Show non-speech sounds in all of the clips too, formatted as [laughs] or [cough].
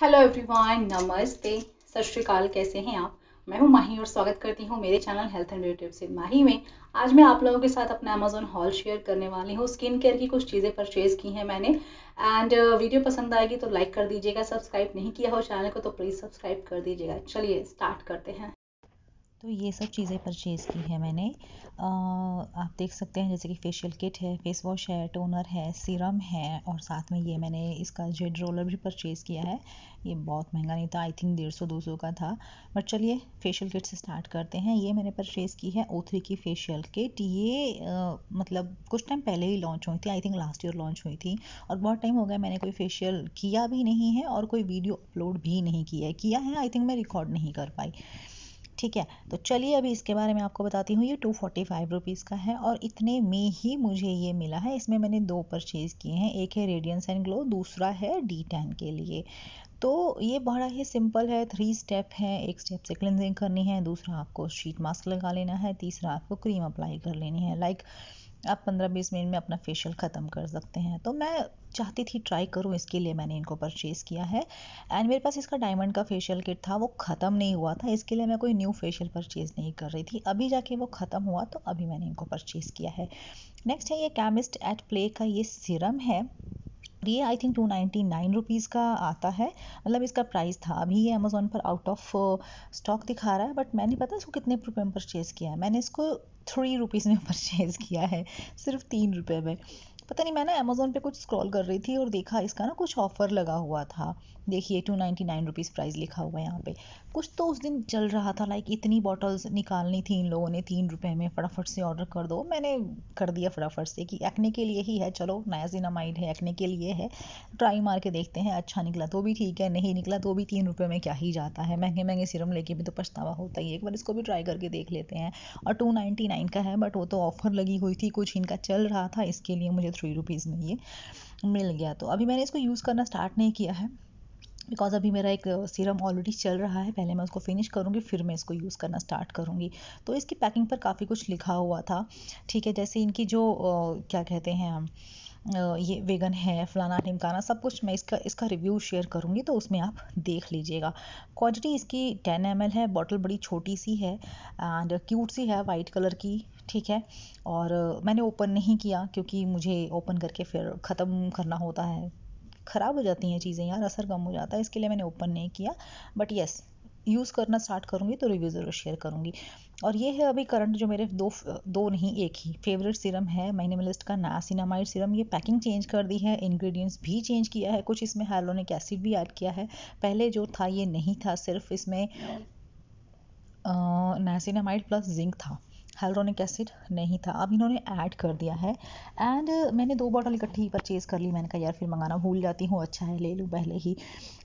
hello everyone नमस्ते सत श्रीकाल कैसे हैं आप मैं हूं माही और स्वागत करती हूं मेरे चैनल हेल्थ एंड ब्यूटी से माही में आज मैं आप लोगों के साथ अपना अमेजोन हॉल शेयर करने वाली हूं स्किन केयर की कुछ चीज़ें परचेज की हैं मैंने एंड वीडियो uh, पसंद आएगी तो लाइक कर दीजिएगा सब्सक्राइब नहीं किया हो चैनल को तो प्लीज़ सब्सक्राइब कर दीजिएगा चलिए स्टार्ट करते हैं तो ये सब चीज़ें परचेज़ की है मैंने आ, आप देख सकते हैं जैसे कि फेशियल किट है फेस वॉश है टोनर है सीरम है और साथ में ये मैंने इसका जेड रोलर भी परचेज़ किया है ये बहुत महंगा नहीं था आई थिंक डेढ़ सौ दो सौ का था बट चलिए फेशियल किट से स्टार्ट करते हैं ये मैंने परचेज़ की है ओ थ्री की फेशियल किट ये आ, मतलब कुछ टाइम पहले ही लॉन्च हुई थी I think last year launch हुई थी और बहुत टाइम हो गया मैंने कोई फेशियल किया भी नहीं है और कोई वीडियो अपलोड भी नहीं किया है किया है आई थिंक मैं रिकॉर्ड नहीं कर पाई ठीक है तो चलिए अभी इसके बारे में आपको बताती हूँ ये टू फोर्टी फाइव रुपीज़ का है और इतने में ही मुझे ये मिला है इसमें मैंने दो परचेज़ किए हैं एक है रेडियंस एंड ग्लो दूसरा है डी टेन के लिए तो ये बड़ा ही सिंपल है थ्री स्टेप है एक स्टेप से क्लिनजिंग करनी है दूसरा आपको शीट मास्क लगा लेना है तीसरा आपको क्रीम अप्लाई कर लेनी है लाइक like, आप 15-20 मिनट में अपना फेशियल ख़त्म कर सकते हैं तो मैं चाहती थी ट्राई करूँ इसके लिए मैंने इनको परचेज़ किया है एंड मेरे पास इसका डायमंड का फेशियल किट था वो ख़त्म नहीं हुआ था इसके लिए मैं कोई न्यू फेशियल परचेज़ नहीं कर रही थी अभी जाके वो ख़त्म हुआ तो अभी मैंने इनको परचेज़ किया है नेक्स्ट है ये कैमिस्ट एट प्ले का ये सिरम है ये I think two ninety nine rupees का आता है मतलब इसका प्राइस था अभी ये अमेज़ोन पर आउट ऑफ स्टॉक दिखा रहा है बट मैंने पता इसको कितने रुपये में परचेज़ किया है मैंने इसको थ्री रुपीज़ में परचेज़ किया है सिर्फ तीन रुपये में पता नहीं मैं ना अमेज़ोन पे कुछ स्क्रॉल कर रही थी और देखा इसका ना कुछ ऑफ़र लगा हुआ था देखिए two ninety nine rupees price लिखा हुआ है यहाँ पे कुछ तो उस दिन चल रहा था लाइक इतनी बॉटल्स निकालनी थी इन लोगों ने तीन रुपए में फटाफट से ऑर्डर कर दो मैंने कर दिया फटाफट से कि एक्ने के लिए ही है चलो नायाजिनामाइड है एक्ने के लिए है ट्राई मार के देखते हैं अच्छा निकला तो भी ठीक है नहीं निकला तो भी तीन रुपये में क्या ही जाता है महंगे महंगे सिरम लेके भी तो पछतावा होता ही है एक बार इसको भी ट्राई करके देख लेते हैं और टू नाइन्टी नाइन का है बट वो तो ऑफर लगी हुई थी कुछ इनका चल रहा था इसके लिए मुझे थ्री रुपीज़ में ये मिल गया तो अभी मैंने इसको यूज़ करना स्टार्ट नहीं किया है बिकॉज अभी मेरा एक सीरम ऑलरेडी चल रहा है पहले मैं उसको फिनिश करूँगी फिर मैं इसको यूज़ करना स्टार्ट करूँगी तो इसकी पैकिंग पर काफ़ी कुछ लिखा हुआ था ठीक है जैसे इनकी जो क्या कहते हैं हम ये वेगन है फलाना ढिमकाना सब कुछ मैं इसका इसका रिव्यू शेयर करूँगी तो उसमें आप देख लीजिएगा क्वांटिटी इसकी टेन एम है बॉटल बड़ी छोटी सी है एंड क्यूट सी है वाइट कलर की ठीक है और मैंने ओपन नहीं किया क्योंकि मुझे ओपन करके फिर ख़त्म करना होता है ख़राब हो जाती हैं चीज़ें यार असर कम हो जाता है इसके लिए मैंने ओपन नहीं किया बट येस यूज़ करना स्टार्ट करूँगी तो रिव्यू ज़रूर शेयर करूँगी और ये है अभी करंट जो मेरे दो दो नहीं एक ही फेवरेट सीरम है मिनिमलिस्ट का नासिनामाइड सीरम ये पैकिंग चेंज कर दी है इंग्रेडिएंट्स भी चेंज किया है कुछ इसमें हाइलोनिक एसिड भी ऐड किया है पहले जो था ये नहीं था सिर्फ इसमें नासिनामाइड प्लस जिंक था हेल्ड्रोनिक एसिड नहीं था अब इन्होंने ऐड कर दिया है एंड uh, मैंने दो बॉटल इकट्ठी परचेज़ कर ली मैंने कहा यार फिर मंगाना भूल जाती हूँ अच्छा है ले लूँ पहले ही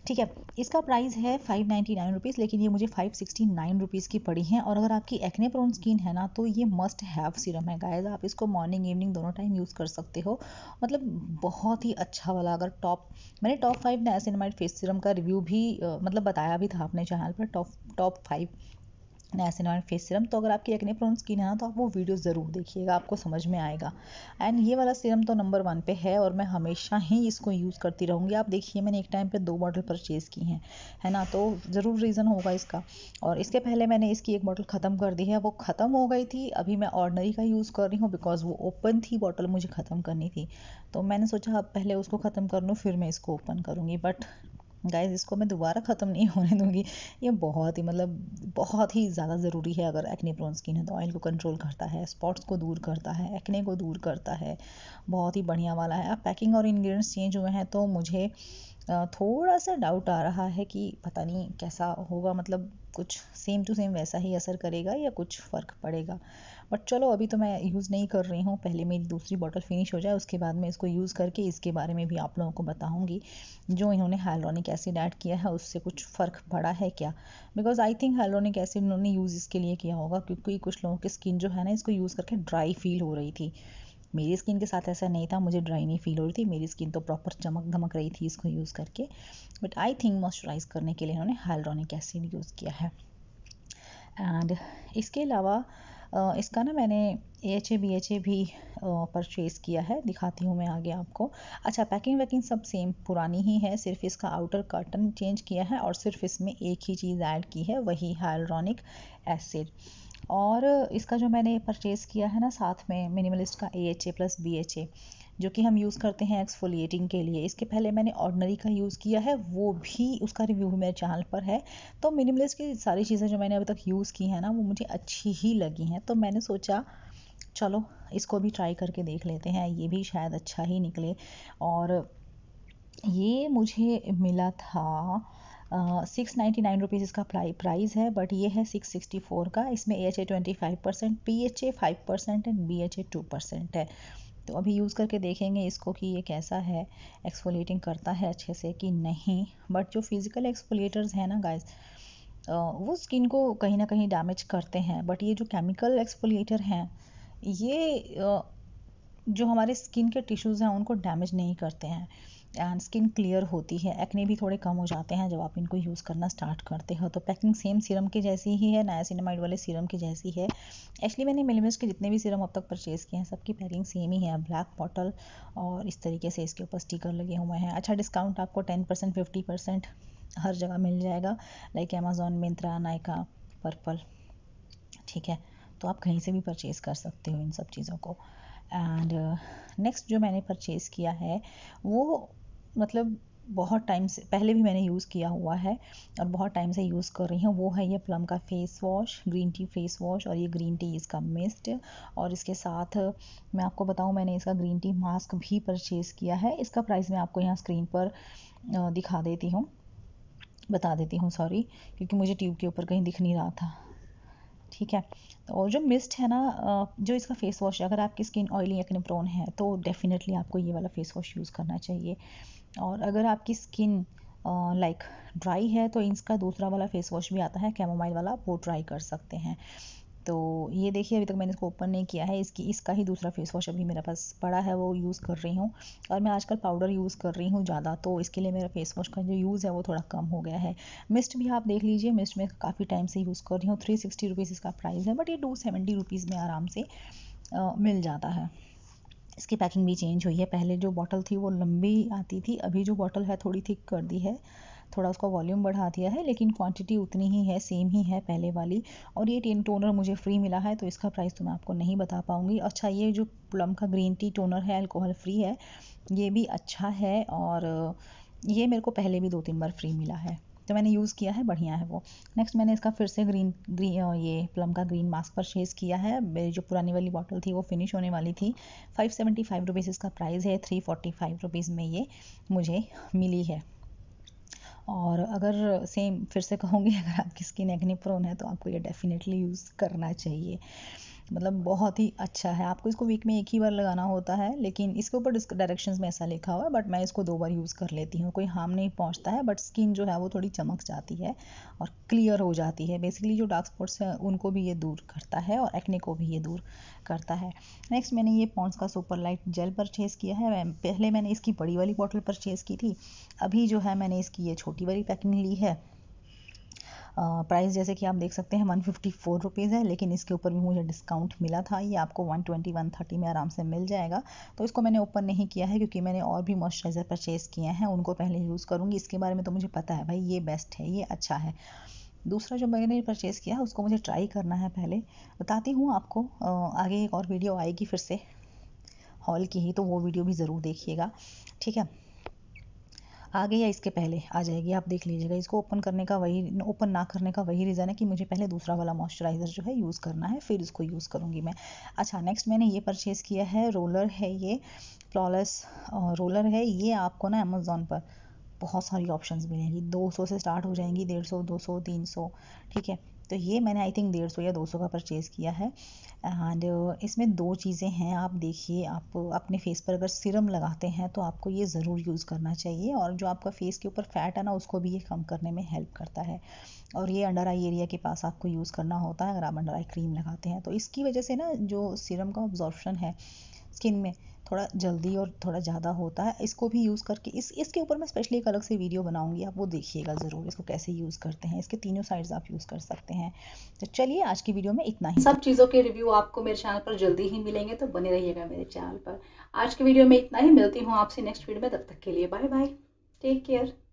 ठीक है इसका प्राइस है फाइव नाइन्टी नाइन रुपीज़ लेकिन ये मुझे फाइव सिक्सटी नाइन रुपीज़ की पड़ी है और अगर आपकी एक्ने प्रोन स्किन है ना तो ये मस्ट हैव सीरम है गायज आप इसको मॉर्निंग इवनिंग दोनों टाइम यूज़ कर सकते हो मतलब बहुत ही अच्छा वाला अगर टॉप मैंने top five niacinamide face serum का रिव्यू भी uh, मतलब बताया भी था अपने चैनल पर top top five niacinamide face serum तो अगर आपकी एक्ने प्रोन स्किन है ना तो आप वो वीडियो ज़रूर देखिएगा आपको समझ में आएगा एंड ये वाला सीरम तो नंबर वन पे है और मैं हमेशा ही इसको यूज़ करती रहूँगी आप देखिए मैंने एक टाइम पे दो बॉटल परचेज़ की हैं है ना तो ज़रूर रीज़न होगा इसका और इसके पहले मैंने इसकी एक बॉटल ख़त्म कर दी है वो ख़त्म हो गई थी अभी मैं ऑर्डनरी का यूज़ कर रही हूँ बिकॉज़ वो ओपन थी बॉटल मुझे ख़त्म करनी थी तो मैंने सोचा अब पहले उसको ख़त्म कर लूँ फिर मैं इसको ओपन करूँगी बट गाइस इसको मैं दोबारा ख़त्म नहीं होने दूंगी ये बहुत ही मतलब बहुत ही ज़्यादा ज़रूरी है अगर एक्ने प्रोन स्किन है तो ऑयल को कंट्रोल करता है स्पॉट्स को दूर करता है एक्ने को दूर करता है बहुत ही बढ़िया वाला है अब पैकिंग और इंग्रेडिएंट्स चेंज हुए हैं तो मुझे थोड़ा सा डाउट आ रहा है कि पता नहीं कैसा होगा मतलब कुछ सेम टू सेम वैसा ही असर करेगा या कुछ फ़र्क पड़ेगा बट चलो अभी तो मैं यूज़ नहीं कर रही हूँ पहले मेरी दूसरी बॉटल फिनिश हो जाए उसके बाद मैं इसको यूज़ करके इसके बारे में भी आप लोगों को बताऊँगी जो इन्होंने हाइलोनिक एसिड ऐड किया है उससे कुछ फ़र्क पड़ा है क्या because I think hyaluronic acid इन्होंने यूज़ इसके लिए किया होगा क्योंकि कुछ लोगों की स्किन जो है ना इसको यूज़ करके ड्राई फील हो रही थी मेरी स्किन के साथ ऐसा नहीं था मुझे ड्राई नहीं फील हो रही थी मेरी स्किन तो प्रॉपर चमक धमक रही थी इसको यूज़ करके बट आई थिंक मॉइस्चराइज करने के लिए इन्होंने हाइलोनिक एसिड यूज़ किया है एंड इसके अलावा इसका ना मैंने A H A B H A भी परचेज़ किया है दिखाती हूँ मैं आगे आपको अच्छा पैकिंग वैकिंग सब सेम पुरानी ही है सिर्फ इसका आउटर कर्टन चेंज किया है और सिर्फ इसमें एक ही चीज़ ऐड की है वही हाइलरॉनिक एसिड और इसका जो मैंने परचेज़ किया है ना साथ में मिनिमलिस्ट का A H A plus B H A जो कि हम यूज़ करते हैं एक्सफोलिएटिंग के लिए इसके पहले मैंने ऑर्डनरी का यूज़ किया है वो भी उसका रिव्यू मेरे चैनल पर है तो मिनिमलिस्ट की सारी चीज़ें जो मैंने अभी तक यूज़ की हैं ना वो मुझे अच्छी ही लगी हैं तो मैंने सोचा चलो इसको भी ट्राई करके देख लेते हैं ये भी शायद अच्छा ही निकले और ये मुझे मिला था सिक्स नाइन्टी नाइन रुपीज़ इसका प्राइस है बट ये है सिक्स सिक्सटी फोर का इसमें A H A twenty five percent P H A five percent and B H A two percent है तो अभी यूज़ करके देखेंगे इसको कि ये कैसा है एक्सफोलिएटिंग करता है अच्छे से कि नहीं बट जो फिज़िकल एक्सफोलिएटर्स हैं ना गाइस वो स्किन को कहीं ना कहीं डैमेज करते हैं बट ये जो केमिकल एक्सफोलिएटर हैं ये जो हमारे स्किन के टिश्यूज़ हैं उनको डैमेज नहीं करते हैं एंड स्किन क्लियर होती है एक्ने भी थोड़े कम हो जाते हैं जब आप इनको यूज़ करना स्टार्ट करते हो तो पैकिंग सेम सीरम के जैसी ही है नया सिनेमाइड वाले सीरम की जैसी है एक्चुअली मैंने मिलमिस के जितने भी सीरम अब तक परचेज़ किए हैं सबकी पैकिंग सेम ही है ब्लैक बॉटल और इस तरीके से इसके ऊपर स्टिकर लगे हुए हैं अच्छा डिस्काउंट आपको टेन परसेंट फिफ्टी परसेंट हर जगह मिल जाएगा like Amazon Myntra Nykaa purple ठीक है तो आप कहीं से भी परचेज़ कर सकते हो इन सब चीज़ों को एंड नेक्स्ट uh, जो मैंने परचेज़ किया है वो मतलब बहुत टाइम से पहले भी मैंने यूज़ किया हुआ है और बहुत टाइम से यूज़ कर रही हूँ वो है ये प्लम का face wash green tea face wash और ये ग्रीन टी इसका मिस्ट और इसके साथ मैं आपको बताऊँ मैंने इसका ग्रीन टी मास्क भी परचेज़ किया है इसका प्राइस मैं आपको यहाँ स्क्रीन पर दिखा देती हूँ बता देती हूँ सॉरी क्योंकि मुझे ट्यूब के ऊपर कहीं दिख नहीं रहा था ठीक है और जो मिस्ट है ना जो इसका फेस वॉश है अगर आपकी स्किन ऑयली या प्रोन है तो डेफ़िनेटली आपको ये वाला फेस वॉश यूज़ करना चाहिए और अगर आपकी स्किन लाइक ड्राई है तो इसका दूसरा वाला फेस वॉश भी आता है कैमोमाइल वाला वो ट्राई कर सकते हैं तो ये देखिए अभी तक मैंने इसको ओपन नहीं किया है इसकी इसका ही दूसरा फेस वॉश अभी मेरे पास पड़ा है वो यूज़ कर रही हूँ और मैं आजकल पाउडर यूज़ कर रही हूँ ज़्यादा तो इसके लिए मेरा फेस वॉश का जो यूज़ है वो थोड़ा कम हो गया है मिस्ट भी आप देख लीजिए मिस्ट में काफ़ी टाइम से यूज़ कर रही हूँ थ्री सिक्सटी रुपीज़ इसका प्राइस है बट ये टू सेवेंटी रुपीज़ में आराम से आ, मिल जाता है इसकी पैकिंग भी चेंज हुई है पहले जो बॉटल थी वो लंबी आती थी अभी जो बॉटल है थोड़ी थिक कर दी है थोड़ा उसका वॉल्यूम बढ़ा दिया है लेकिन क्वांटिटी उतनी ही है सेम ही है पहले वाली और ये टेन टोनर मुझे फ्री मिला है तो इसका प्राइस तो मैं आपको नहीं बता पाऊँगी अच्छा ये जो प्लम का ग्रीन टी टोनर है एल्कोहल फ्री है ये भी अच्छा है और ये मेरे को पहले भी दो तीन बार फ्री मिला है तो मैंने यूज़ किया है बढ़िया है वो नेक्स्ट मैंने इसका फिर से ग्रीन ग्रीन ये प्लम का ग्रीन मास्क परचेज़ किया है मेरी जो पुरानी वाली बॉटल थी वो फिनिश होने वाली थी फाइव सेवेंटी फाइव रुपीज़ इसका प्राइस है थ्री फोर्टी फाइव रुपीज़ में ये मुझे मिली है और अगर सेम फिर से कहूँगी [laughs] अगर आपकी स्किन एक्ने प्रोन है तो आपको ये डेफिनेटली यूज़ करना चाहिए मतलब बहुत ही अच्छा है आपको इसको वीक में एक ही बार लगाना होता है लेकिन इसके ऊपर डायरेक्शंस में ऐसा लिखा हुआ है बट मैं इसको दो बार यूज़ कर लेती हूँ कोई हार्म नहीं पहुँचता है बट स्किन जो है वो थोड़ी चमक जाती है और क्लियर हो जाती है बेसिकली जो डार्क स्पॉट्स हैं उनको भी ये दूर करता है और एक्ने को भी ये दूर करता है नेक्स्ट मैंने ये पॉन्स का सुपर लाइट जेल परचेज़ किया है पहले मैंने इसकी बड़ी वाली बॉटल परचेज़ की थी अभी जो है मैंने इसकी ये छोटी वाली पैकिंग ली है प्राइस जैसे कि आप देख सकते हैं वन फिफ्टी फोर रुपीज़ है लेकिन इसके ऊपर भी मुझे डिस्काउंट मिला था ये आपको वन ट्वेंटी वन थर्टी में आराम से मिल जाएगा तो इसको मैंने ओपन नहीं किया है क्योंकि मैंने और भी मॉइस्चराइज़र परचेज़ किए हैं उनको पहले यूज़ करूँगी इसके बारे में तो मुझे पता है भाई ये बेस्ट है ये अच्छा है दूसरा जो मैंने परचेज़ किया है उसको मुझे ट्राई करना है पहले बताती हूँ आपको आगे एक और वीडियो आएगी फिर से हॉल की ही तो वो वीडियो भी ज़रूर देखिएगा ठीक है आगे या इसके पहले आ जाएगी आप देख लीजिएगा इसको ओपन करने का वही ओपन ना करने का वही रीज़न है कि मुझे पहले दूसरा वाला मॉइस्चराइज़र जो है यूज़ करना है फिर इसको यूज़ करूँगी मैं अच्छा नेक्स्ट मैंने ये परचेज़ किया है रोलर है ये फ्लॉलेस रोलर है ये आपको ना अमेज़ोन पर बहुत सारी ऑप्शंस मिलेंगी 200 से स्टार्ट हो जाएंगी डेढ़ सौ दो सौ तीन सौ ठीक है तो ये मैंने आई थिंक डेढ़ सौ या दो सौ का परचेज़ किया है एंड uh, इसमें दो चीज़ें हैं आप देखिए आप अपने फेस पर अगर सीरम लगाते हैं तो आपको ये ज़रूर यूज़ करना चाहिए और जो आपका फेस के ऊपर फैट है ना उसको भी ये कम करने में हेल्प करता है और ये अंडर आई एरिया के पास आपको यूज़ करना होता है अगर आप अंडर आई क्रीम लगाते हैं तो इसकी वजह से ना जो सीरम का ऑब्जॉर्प्शन है स्किन में थोड़ा जल्दी और थोड़ा ज़्यादा होता है इसको भी यूज़ करके इस इसके ऊपर मैं स्पेशली एक अलग से वीडियो बनाऊंगी आप वो देखिएगा ज़रूर इसको कैसे यूज़ करते हैं इसके तीनों साइड्स आप यूज़ कर सकते हैं तो चलिए आज की वीडियो में इतना ही सब चीज़ों के रिव्यू आपको मेरे चैनल पर जल्दी ही मिलेंगे तो बने रहिएगा मेरे चैनल पर आज की वीडियो में इतना ही मिलती हूँ आपसे नेक्स्ट वीडियो में तब तक के लिए बाय बाय टेक केयर